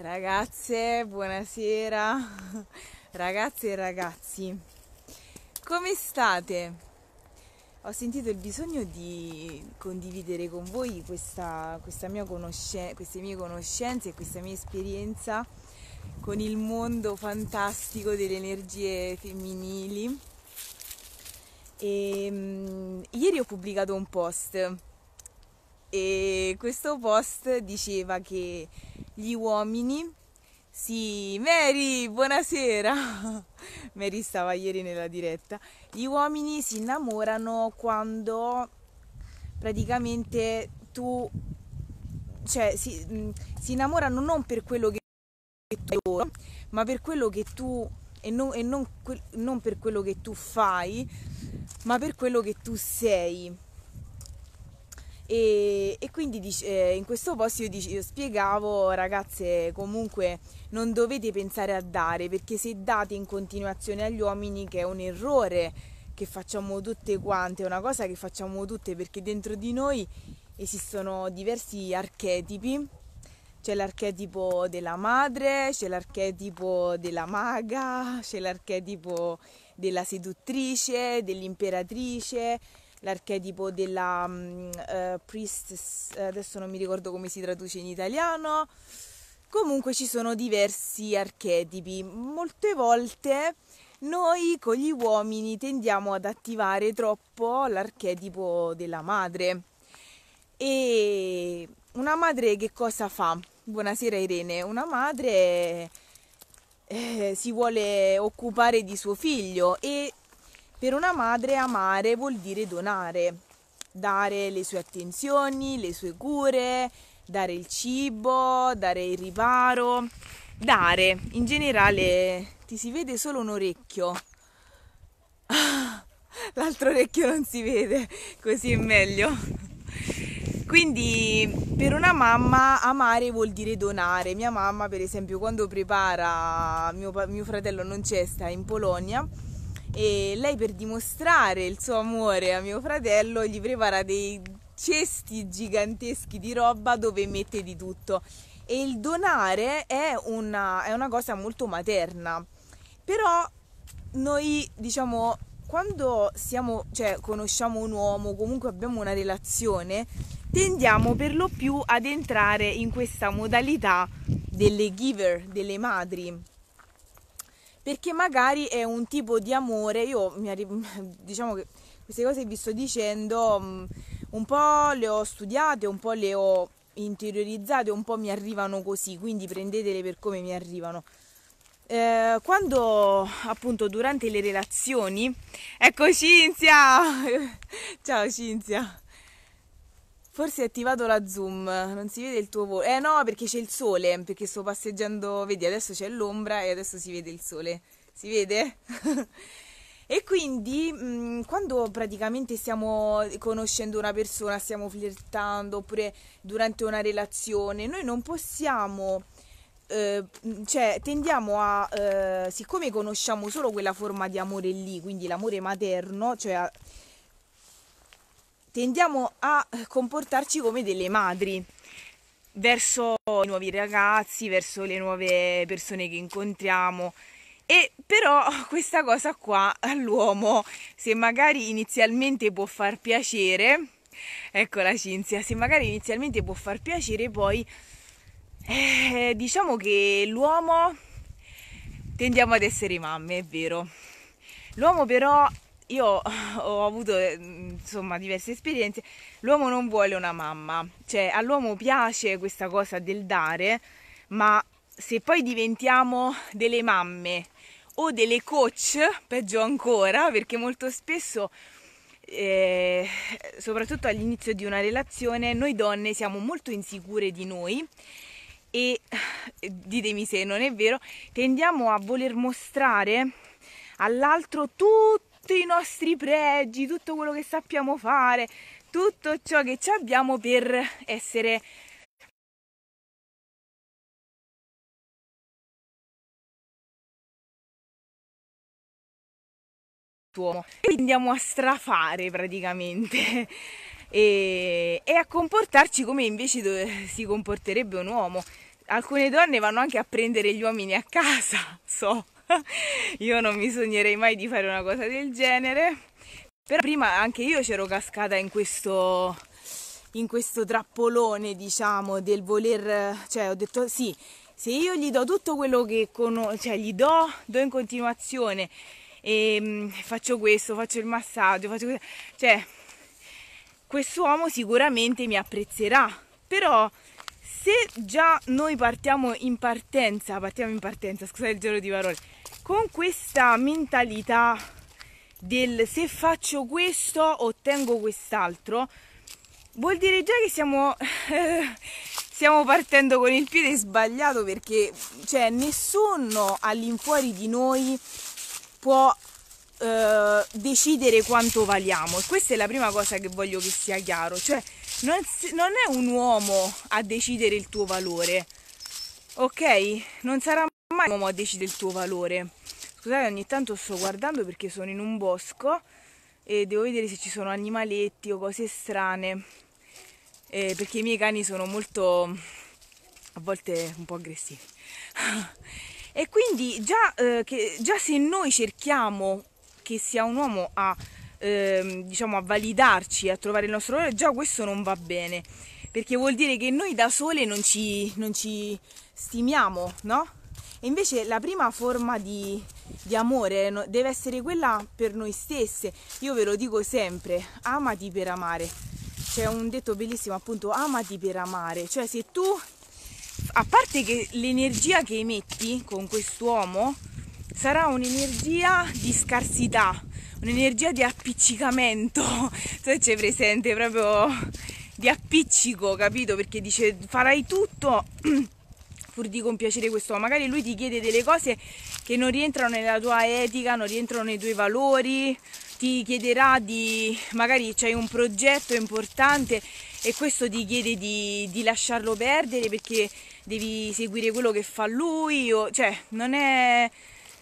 Ragazze, buonasera, ragazze e ragazzi, come state? Ho sentito il bisogno di condividere con voi questa, questa mia conoscenza, queste mie conoscenze e questa mia esperienza con il mondo fantastico delle energie femminili. E, um, ieri ho pubblicato un post e questo post diceva che gli uomini sì, Mary, buonasera. Mary stava ieri nella diretta. Gli uomini si innamorano quando praticamente tu cioè si, mm, si innamorano non per quello che tu loro, ma per quello che tu e, non, e non, non per quello che tu fai, ma per quello che tu sei e, e quindi dice, eh, in questo posto io, dice, io spiegavo, ragazze, comunque non dovete pensare a dare, perché se date in continuazione agli uomini, che è un errore che facciamo tutte quante, è una cosa che facciamo tutte, perché dentro di noi esistono diversi archetipi c'è l'archetipo della madre, c'è l'archetipo della maga, c'è l'archetipo della seduttrice, dell'imperatrice l'archetipo della uh, mm, eh, priestess, eh, adesso non mi ricordo come si traduce in italiano. Comunque ci sono diversi archetipi. Molte volte noi con gli uomini tendiamo ad attivare troppo l'archetipo della madre. E una madre che cosa fa? Buonasera Irene, una madre eh, si vuole occupare di suo figlio e per una madre amare vuol dire donare, dare le sue attenzioni, le sue cure, dare il cibo, dare il riparo, dare. In generale ti si vede solo un orecchio. l'altro orecchio non si vede, così è meglio. Quindi per una mamma amare vuol dire donare. Mia mamma, per esempio, quando prepara, mio, mio fratello non c'è, sta in Polonia e lei per dimostrare il suo amore a mio fratello gli prepara dei cesti giganteschi di roba dove mette di tutto e il donare è una, è una cosa molto materna però noi diciamo quando siamo, cioè, conosciamo un uomo, comunque abbiamo una relazione, tendiamo per lo più ad entrare in questa modalità delle giver, delle madri perché magari è un tipo di amore, io mi arri- diciamo che queste cose vi sto dicendo mm, un po' le ho studiate, un po' le ho interiorizzate, un po' mi arrivano così, quindi prendetele per come mi arrivano. Eh, quando appunto durante le relazioni, ecco Cinzia, ciao Cinzia, Forse hai attivato la zoom, non si vede il tuo volo. Eh no, perché c'è il sole, perché sto passeggiando, vedi, adesso c'è l'ombra e adesso si vede il sole. Si vede? E quindi mm, quando praticamente stiamo conoscendo una persona, stiamo flirtando oppure durante una relazione, noi non possiamo, eh, mm, cioè tendiamo a, eh, siccome conosciamo solo quella forma di amore lì, quindi l'amore materno, cioè a, tendiamo a eh, comportarci come delle madri verso i nuovi ragazzi, verso le nuove persone che incontriamo. E però questa cosa qua all'uomo, se magari inizialmente può far piacere, eccola Cinzia, se magari inizialmente può far piacere, poi eh, diciamo che l'uomo tendiamo ad essere mamme, è vero. L'uomo però io ho avuto eh, insomma diverse esperienze, l'uomo non vuole una mamma, cioè all'uomo piace questa cosa del dare, ma se poi diventiamo delle mamme o delle coach, peggio ancora, perché molto spesso eh, soprattutto all'inizio di una relazione, noi donne siamo molto insicure di noi e eh, ditemi se non è vero, tendiamo a voler mostrare all'altro tutto tutti i nostri pregi, tutto quello che sappiamo fare, tutto ciò che ci abbiamo per essere uomo. andiamo a strafare praticamente e, e a comportarci come invece si comporterebbe un uomo. Alcune donne vanno anche a prendere gli uomini a casa, so. io non mi sognerei mai di fare una cosa del genere. Però prima anche io c'ero cascata in questo, in questo trappolone, diciamo, del voler... Cioè ho detto sì, se io gli do tutto quello che conosco, cioè gli do, do in continuazione e ehm, faccio questo, faccio il massaggio, faccio questo, cioè quest'uomo sicuramente mi apprezzerà, però se già noi partiamo in partenza, partiamo in partenza, scusate il giro di parole, con questa mentalità del se faccio questo ottengo quest'altro, vuol dire già che siamo, stiamo partendo con il piede sbagliato perché cioè, nessuno all'infuori di noi può eh, decidere quanto valiamo e questa è la prima cosa che voglio che sia chiaro, cioè non, non è un uomo a decidere il tuo valore, ok? Non sarà mai un uomo a decidere il tuo valore. Scusate, ogni tanto sto guardando perché sono in un bosco e devo vedere se ci sono animaletti o cose strane. Eh, perché i miei cani sono molto a volte un po' aggressivi. e quindi già, eh, che, già se noi cerchiamo che sia un uomo a ehm, diciamo a validarci, a trovare il nostro valore, già questo non va bene, perché vuol dire che noi da sole non ci, non ci stimiamo, no? E invece la prima forma di, di amore deve essere quella per noi stesse. Io ve lo dico sempre, amati per amare. C'è un detto bellissimo appunto, amati per amare. Cioè se tu, a parte che l'energia che emetti con quest'uomo sarà un'energia di scarsità, un'energia di appiccicamento, se c'è presente, proprio di appiccico, capito? Perché dice farai tutto pur di compiacere questo, magari lui ti chiede delle cose che non rientrano nella tua etica, non rientrano nei tuoi valori, ti chiederà di, magari c'hai un progetto importante e questo ti chiede di, di lasciarlo perdere perché devi seguire quello che fa lui, o, cioè non è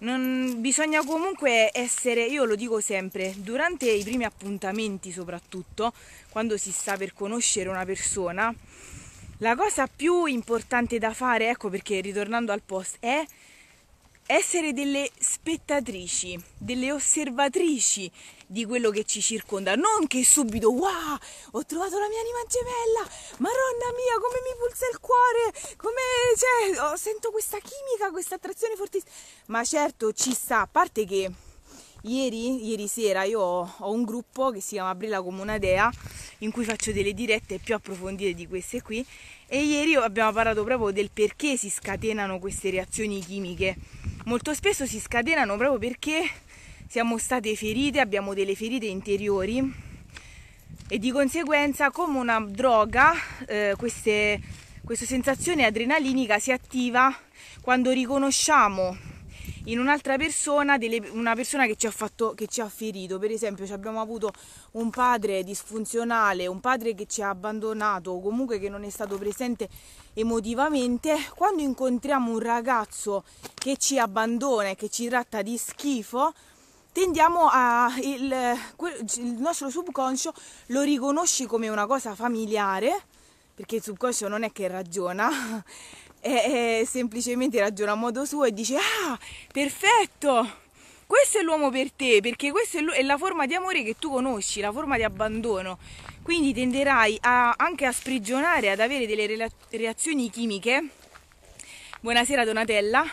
non, bisogna comunque essere, io lo dico sempre, durante i primi appuntamenti soprattutto, quando si sta per conoscere una persona, la cosa più importante da fare, ecco perché ritornando al post, è essere delle spettatrici, delle osservatrici di quello che ci circonda, non che subito wow, ho trovato la mia anima gemella, maronna mia, come mi pulsa il cuore, come cioè, oh, sento questa chimica, questa attrazione fortissima. Ma certo ci sta, a parte che ieri, ieri sera io ho, ho un gruppo che si chiama Brilla come una dea in cui faccio delle dirette più approfondite di queste qui e ieri abbiamo parlato proprio del perché si scatenano queste reazioni chimiche. Molto spesso si scatenano proprio perché siamo state ferite, abbiamo delle ferite interiori e di conseguenza come una droga eh, queste, questa sensazione adrenalinica si attiva quando riconosciamo in un'altra persona delle, una persona che ci, ha fatto, che ci ha ferito per esempio abbiamo avuto un padre disfunzionale un padre che ci ha abbandonato o comunque che non è stato presente emotivamente quando incontriamo un ragazzo che ci abbandona e che ci tratta di schifo tendiamo a il, il nostro subconscio lo riconosci come una cosa familiare perché il subconscio non è che ragiona è, è semplicemente ragiona a modo suo e dice ah perfetto questo è l'uomo per te perché questa è, la forma di amore che tu conosci la forma di abbandono quindi tenderai a, anche a sprigionare ad avere delle reazioni chimiche buonasera Donatella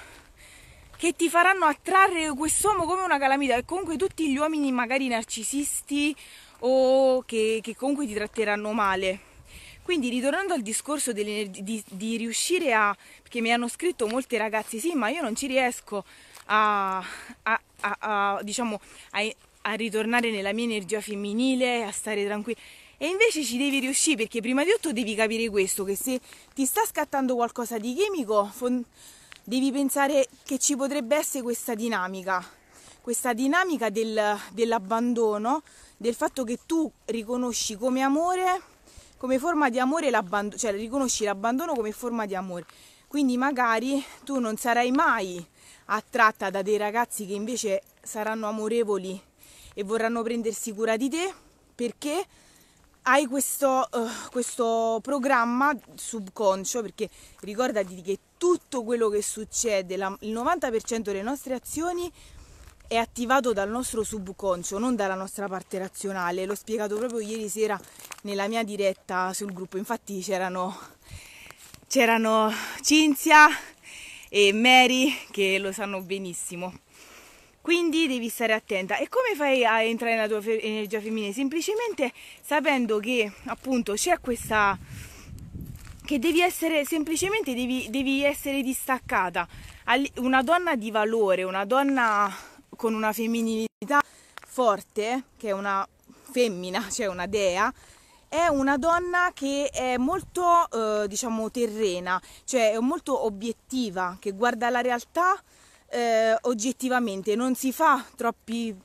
che ti faranno attrarre quest'uomo come una calamita e comunque tutti gli uomini magari narcisisti o che, che comunque ti tratteranno male. Quindi ritornando al discorso di, di, riuscire a... perché mi hanno scritto molte ragazze, sì, ma io non ci riesco a, a, a, a diciamo, a ritornare nella mia energia femminile, a stare tranquilla. E invece ci devi riuscire perché prima di tutto devi capire questo, che se ti sta scattando qualcosa di chimico... Fond- devi pensare che ci potrebbe essere questa dinamica, questa dinamica del, dell'abbandono, del fatto che tu riconosci come amore, come forma di amore l'abbandono, cioè riconosci l'abbandono come forma di amore. Quindi magari tu non sarai mai attratta da dei ragazzi che invece saranno amorevoli e vorranno prendersi cura di te perché hai questo, uh, questo programma subconscio, perché ricordati che tutto quello che succede, la, il 90% delle nostre azioni è attivato dal nostro subconscio, non dalla nostra parte razionale. L'ho spiegato proprio ieri sera nella mia diretta sul gruppo. Infatti c'erano, c'erano Cinzia e Mary che lo sanno benissimo. Quindi devi stare attenta. E come fai a entrare nella tua fe- energia femminile? Semplicemente sapendo che appunto c'è questa che devi essere semplicemente devi, devi essere distaccata. Una donna di valore, una donna con una femminilità forte, che è una femmina, cioè una dea, è una donna che è molto eh, diciamo terrena, cioè è molto obiettiva, che guarda la realtà eh, oggettivamente, non si fa troppi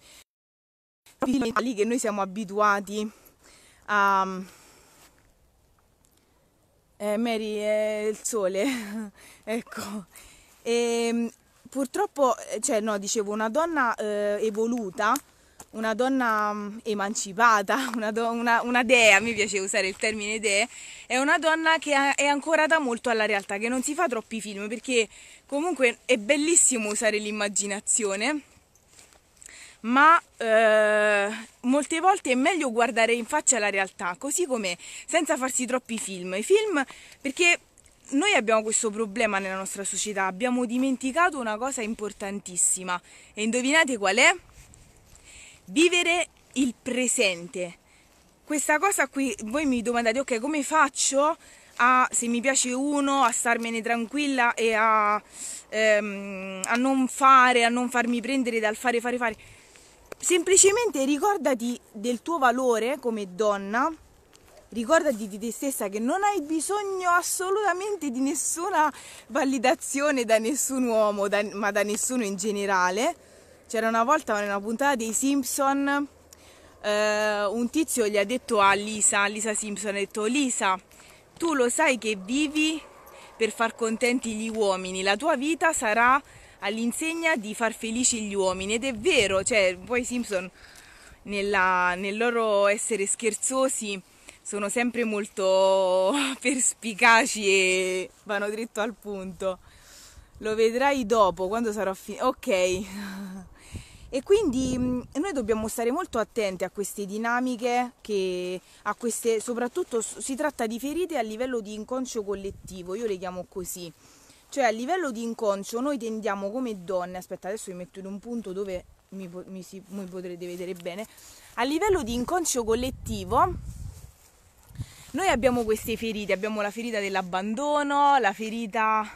troppi che noi siamo abituati a eh, Mary è il sole, ecco. E, ehm, purtroppo, eh, cioè no, dicevo, una donna eh, evoluta, una donna mm, emancipata, una, do, una, una, dea, mi piace usare il termine dea, è una donna che è ancorata molto alla realtà, che non si fa troppi film, perché comunque è bellissimo usare l'immaginazione, ma eh, molte volte è meglio guardare in faccia la realtà, così come senza farsi troppi film. I film perché noi abbiamo questo problema nella nostra società, abbiamo dimenticato una cosa importantissima e indovinate qual è? Vivere il presente. Questa cosa qui, voi mi domandate, ok, come faccio a, se mi piace uno, a starmene tranquilla e a, ehm, a non fare, a non farmi prendere dal fare, fare, fare? Semplicemente ricordati del tuo valore come donna, ricordati di te stessa che non hai bisogno assolutamente di nessuna validazione da nessun uomo, da, ma da nessuno in generale. C'era una volta in una puntata dei Simpson, eh, un tizio gli ha detto a Lisa, Lisa Simpson, ha detto Lisa, tu lo sai che vivi per far contenti gli uomini, la tua vita sarà all'insegna di far felici gli uomini ed è vero, cioè poi i Simpson nella, nel loro essere scherzosi sono sempre molto perspicaci e vanno dritto al punto. Lo vedrai dopo quando sarò finito. Ok. E quindi mm, noi dobbiamo stare molto attenti a queste dinamiche, che, a queste, soprattutto si tratta di ferite a livello di inconscio collettivo, io le chiamo così cioè a livello di inconscio noi tendiamo come donne, aspetta adesso vi metto in un punto dove mi, mi, si, mi potrete vedere bene, a livello di inconscio collettivo noi abbiamo queste ferite, abbiamo la ferita dell'abbandono, la ferita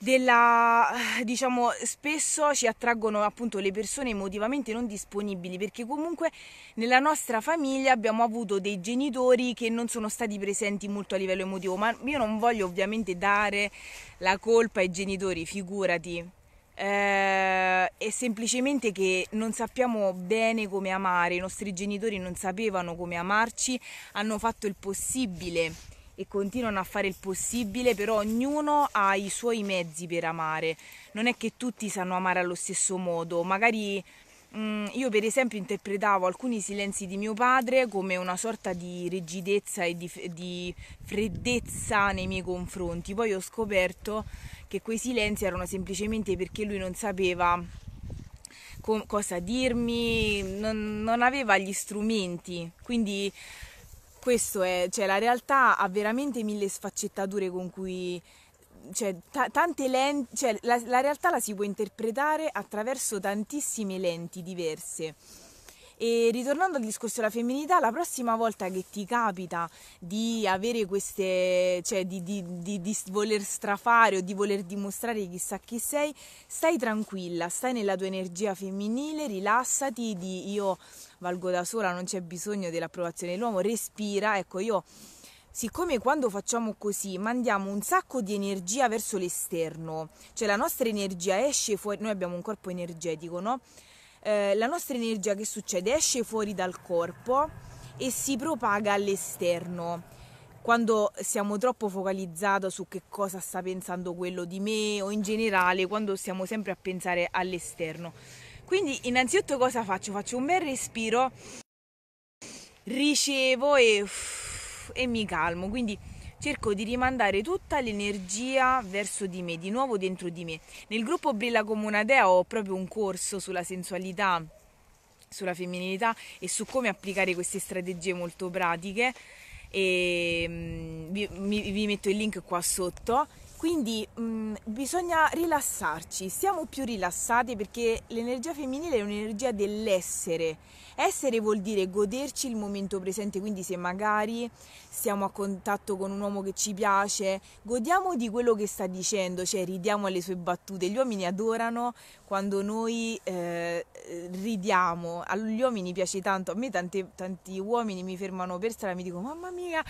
della, eh, diciamo, spesso ci attraggono appunto le persone emotivamente non disponibili perché comunque nella nostra famiglia abbiamo avuto dei genitori che non sono stati presenti molto a livello emotivo, ma io non voglio ovviamente dare la colpa ai genitori, figurati. Eh, è semplicemente che non sappiamo bene come amare, i nostri genitori non sapevano come amarci, hanno fatto il possibile e continuano a fare il possibile, però ognuno ha i suoi mezzi per amare. Non è che tutti sanno amare allo stesso modo, magari mm, io per esempio interpretavo alcuni silenzi di mio padre come una sorta di rigidezza e di, di freddezza nei miei confronti, poi ho scoperto che quei silenzi erano semplicemente perché lui non sapeva cosa dirmi, non, non, aveva gli strumenti, quindi questo è, cioè la realtà ha veramente mille sfaccettature con cui, cioè, t- tante lenti, cioè la, la realtà la si può interpretare attraverso tantissime lenti diverse. E ritornando al discorso della femminilità, la prossima volta che ti capita di avere queste, cioè di, di, di, di voler strafare o di voler dimostrare chissà chi sei, stai tranquilla, stai nella tua energia femminile, rilassati, di io valgo da sola, non c'è bisogno dell'approvazione dell'uomo, respira, ecco io siccome quando facciamo così mandiamo un sacco di energia verso l'esterno, cioè la nostra energia esce fuori, noi abbiamo un corpo energetico, no? Eh, la nostra energia che succede? Esce fuori dal corpo e si propaga all'esterno. Quando siamo troppo focalizzati su che cosa sta pensando quello di me o in generale quando stiamo sempre a pensare all'esterno. Quindi innanzitutto cosa faccio? Faccio un bel respiro, ricevo e, uff, e mi calmo. Quindi cerco di rimandare tutta l'energia verso di me, di nuovo dentro di me. Nel gruppo Brilla come una dea ho proprio un corso sulla sensualità, sulla femminilità e su come applicare queste strategie molto pratiche e mm, vi, vi metto il link qua sotto quindi mh, mm, bisogna rilassarci, siamo più rilassati perché l'energia femminile è un'energia dell'essere. Essere vuol dire goderci il momento presente, quindi se magari siamo a contatto con un uomo che ci piace, godiamo di quello che sta dicendo, cioè ridiamo alle sue battute. Gli uomini adorano quando noi eh, eh, ridiamo, agli uomini piace tanto, a me tanti, tanti, uomini mi fermano per strada e mi dicono mamma mia,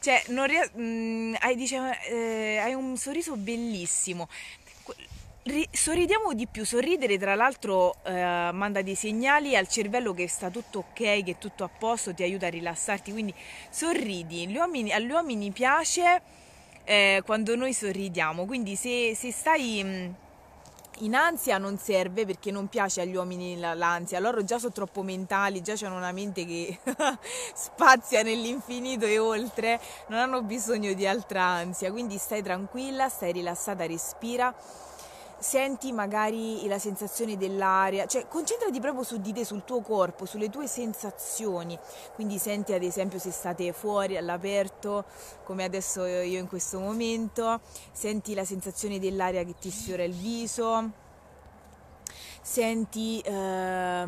cioè, ria- mh, mm, hai, dice, eh, hai un sorriso bellissimo. Ri- sorridiamo di più, sorridere tra l'altro eh, manda dei segnali al cervello che sta tutto ok, che è tutto a posto, ti aiuta a rilassarti, quindi sorridi, Gli uomini, agli uomini piace eh, quando noi sorridiamo, quindi se, se stai... Mh, mm, in ansia non serve perché non piace agli uomini l'ansia, loro già sono troppo mentali, già hanno una mente che spazia nell'infinito e oltre, non hanno bisogno di altra ansia, quindi stai tranquilla, stai rilassata, respira senti magari la sensazione dell'aria, cioè concentrati proprio su di te, sul tuo corpo, sulle tue sensazioni, quindi senti ad esempio se state fuori all'aperto, come adesso io in questo momento, senti la sensazione dell'aria che ti sfiora il viso, senti... Eh,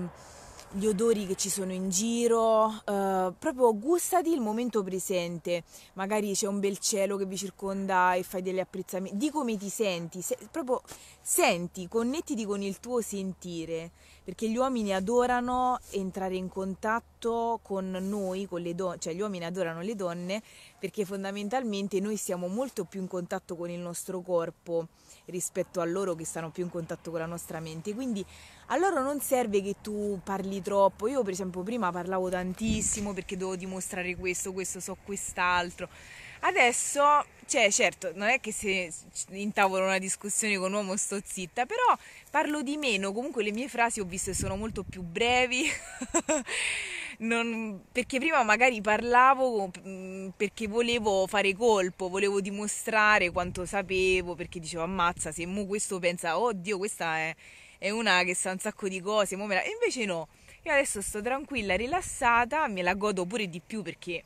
gli odori che ci sono in giro, eh, proprio gustati il momento presente, magari c'è un bel cielo che vi circonda e fai degli apprezzamenti, di come ti senti, se, proprio senti, connettiti con il tuo sentire perché gli uomini adorano entrare in contatto con noi, con le donne, cioè gli uomini adorano le donne perché fondamentalmente noi siamo molto più in contatto con il nostro corpo rispetto a loro che stanno più in contatto con la nostra mente, quindi a loro non serve che tu parli troppo, io per esempio prima parlavo tantissimo perché dovevo dimostrare questo, questo, so quest'altro, adesso cioè certo, non è che se intavolo una discussione con un uomo sto zitta, però parlo di meno, comunque le mie frasi ho visto che sono molto più brevi, non, perché prima magari parlavo mm, perché volevo fare colpo, volevo dimostrare quanto sapevo, perché dicevo ammazza, se mo questo pensa, oddio questa è, è una che sa un sacco di cose, e invece no, io adesso sto tranquilla, rilassata, me la godo pure di più perché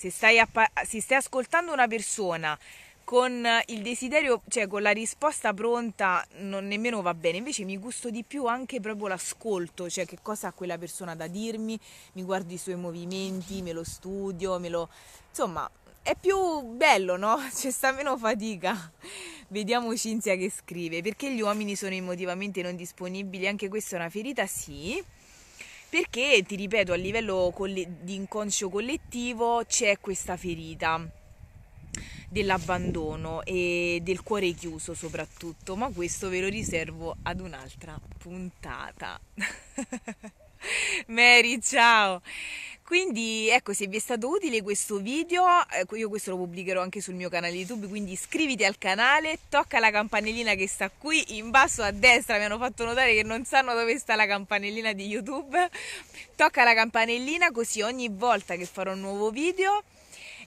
se stai, appa- se stai ascoltando una persona con il desiderio, cioè con la risposta pronta, non nemmeno va bene. Invece mi gusto di più anche proprio l'ascolto, cioè che cosa ha quella persona da dirmi, mi guardo i suoi movimenti, me lo studio, me lo... Insomma, è più bello, no? C'è sta meno fatica. Vediamo Cinzia che scrive, perché gli uomini sono emotivamente non disponibili, anche questa è una ferita, sì perché ti ripeto a livello coll- di inconscio collettivo c'è questa ferita dell'abbandono e del cuore chiuso soprattutto, ma questo ve lo riservo ad un'altra puntata. Mary, ciao! Quindi ecco, se vi è stato utile questo video, ecco, io questo lo pubblicherò anche sul mio canale YouTube, quindi iscriviti al canale, tocca la campanellina che sta qui in basso a destra, mi hanno fatto notare che non sanno dove sta la campanellina di YouTube. Tocca la campanellina così ogni volta che farò un nuovo video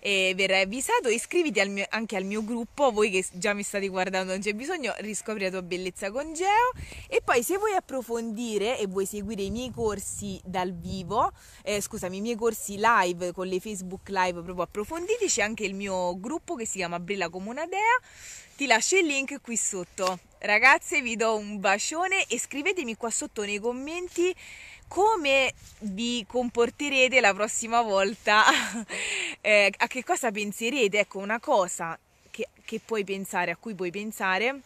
e verrai avvisato. Iscriviti al mio, anche al mio gruppo, voi che già mi state guardando, non c'è bisogno, riscopri la tua bellezza con Geo. E poi se vuoi approfondire e vuoi seguire i miei corsi dal vivo, eh, scusami, i miei corsi live con le Facebook live proprio approfonditi, c'è anche il mio gruppo che si chiama Brilla come una dea. Ti lascio il link qui sotto. Ragazze, vi do un bacione e scrivetemi qua sotto nei commenti come vi comporterete la prossima volta, eh, a che cosa penserete, ecco una cosa che, che puoi pensare, a cui puoi pensare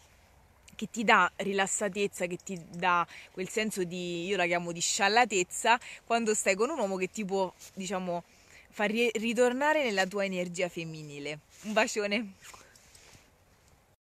che ti dà rilassatezza, che ti dà quel senso di, io la chiamo di sciallatezza, quando stai con un uomo che ti può, diciamo, far ritornare nella tua energia femminile. Un bacione!